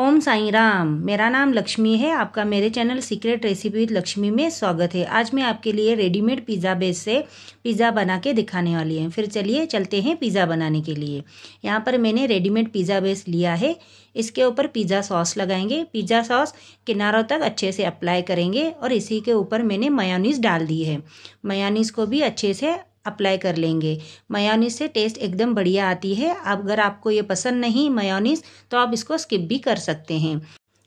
ओम साई राम मेरा नाम लक्ष्मी है आपका मेरे channel secret recipe with Lakshmi में स्वागत है आज मैं आपके लिए रेडीमेड पिज़्ज़ा बेस से पिज़्ज़ा बना के दिखाने वाली हूँ फिर चलिए चलते हैं पिज़्ज़ा बनाने के लिए यहाँ पर मैंने रेडीमेड पिज़्ज़ा बेस लिया है इसके ऊपर पिज़्ज़ा सॉस लगाएंगे पिज़्ज़ा सॉस किनारों तक अच्छे से अप्लाई करेंगे और इसी के ऊपर मैंने मयोनीज़ डाल दी है मयोनीज़ को भी अच्छे से अप्लाई कर लेंगे मयोनीस से टेस्ट एकदम बढ़िया आती है अगर आपको ये पसंद नहीं मयोनीस तो आप इसको स्किप भी कर सकते हैं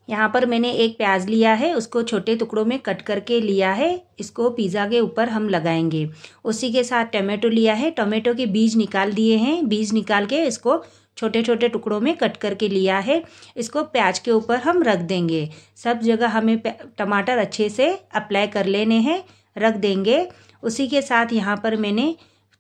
यहाँ पर मैंने एक प्याज लिया है उसको छोटे टुकड़ों में कट करके लिया है इसको पिज़्ज़ा के ऊपर हम लगाएंगे उसी के साथ टमाटो लिया है टमाटो के बीज निकाल दिए हैं बीज निकाल के इसको छोटे छोटे टुकड़ों में कट करके लिया है इसको प्याज के ऊपर हम रख देंगे सब जगह हमें टमाटर अच्छे से अप्लाई कर लेने हैं रख देंगे उसी के साथ यहाँ पर मैंने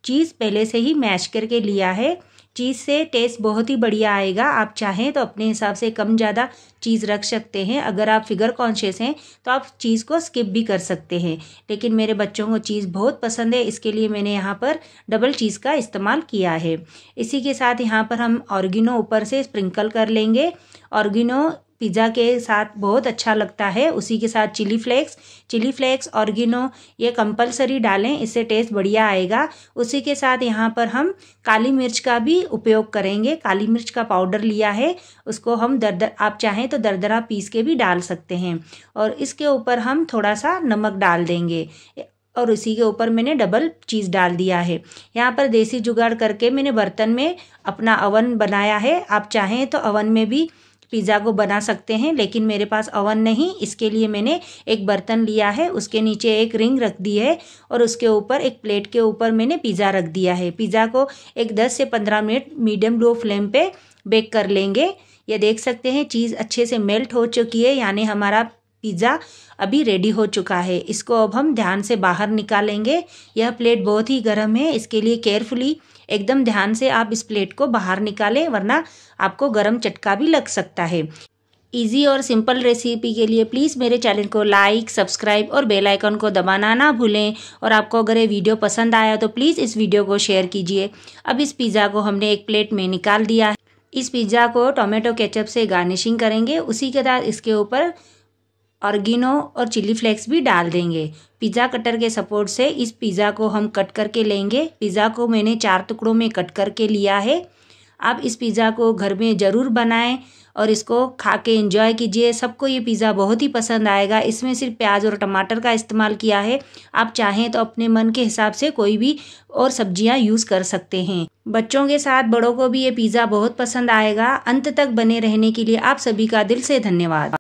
चीज़ पहले से ही मैश करके लिया है चीज़ से टेस्ट बहुत ही बढ़िया आएगा आप चाहें तो अपने हिसाब से कम ज़्यादा चीज़ रख सकते हैं अगर आप फिगर कॉन्शियस हैं तो आप चीज़ को स्किप भी कर सकते हैं लेकिन मेरे बच्चों को चीज़ बहुत पसंद है इसके लिए मैंने यहाँ पर डबल चीज़ का इस्तेमाल किया है इसी के साथ यहाँ पर हम ऑर्गिनो ऊपर से स्प्रिंकल कर लेंगे ऑर्गिनो पिज़्ज़ा के साथ बहुत अच्छा लगता है उसी के साथ chilli flakes chilli flakes oregano ये कंपलसरी डालें इससे टेस्ट बढ़िया आएगा उसी के साथ यहाँ पर हम काली मिर्च का भी उपयोग करेंगे काली मिर्च का पाउडर लिया है उसको हम दरदर आप चाहें तो दरदरा पीस के भी डाल सकते हैं और इसके ऊपर हम थोड़ा सा नमक डाल देंगे और उसी के ऊपर मैंने डबल चीज़ डाल दिया है यहाँ पर देसी जुगाड़ करके मैंने बर्तन में अपना अवन बनाया है आप चाहें तो अवन में भी पिज़्ज़ा को बना सकते हैं लेकिन मेरे पास ओवन नहीं इसके लिए मैंने एक बर्तन लिया है उसके नीचे एक रिंग रख दी है और उसके ऊपर एक प्लेट के ऊपर मैंने पिज़्ज़ा रख दिया है पिज़्ज़ा को एक दस से पंद्रह मिनट मीडियम लो फ्लेम पर बेक कर लेंगे ये देख सकते हैं चीज़ अच्छे से मेल्ट हो चुकी है यानी हमारा पिज़्ज़ा अभी रेडी हो चुका है इसको अब हम ध्यान से बाहर निकालेंगे यह प्लेट बहुत ही गर्म है इसके लिए केयरफुली एकदम ध्यान से आप इस प्लेट को बाहर निकालें वरना आपको गर्म चटका भी लग सकता है इजी और सिंपल रेसिपी के लिए प्लीज़ मेरे चैनल को लाइक सब्सक्राइब और बेल आइकन को दबाना ना भूलें और आपको अगर ये वीडियो पसंद आया तो प्लीज़ इस वीडियो को शेयर कीजिए अब इस पिज़्ज़ा को हमने एक प्लेट में निकाल दिया है इस पिज़्ज़ा को टोमेटो केचप से गार्निशिंग करेंगे उसी के साथ इसके ऊपर ऑर्गिनो और चिली फ्लेक्स भी डाल देंगे पिज़्ज़ा कटर के सपोर्ट से इस पिज़्ज़ा को हम कट करके लेंगे पिज़्ज़ा को मैंने चार टुकड़ों में कट करके लिया है आप इस पिज़्ज़ा को घर में ज़रूर बनाएं और इसको खा के इंजॉय कीजिए सबको ये पिज़्ज़ा बहुत ही पसंद आएगा इसमें सिर्फ प्याज और टमाटर का इस्तेमाल किया है आप चाहें तो अपने मन के हिसाब से कोई भी और सब्जियां यूज़ कर सकते हैं बच्चों के साथ बड़ों को भी ये पिज़्ज़ा बहुत पसंद आएगा अंत तक बने रहने के लिए आप सभी का दिल से धन्यवाद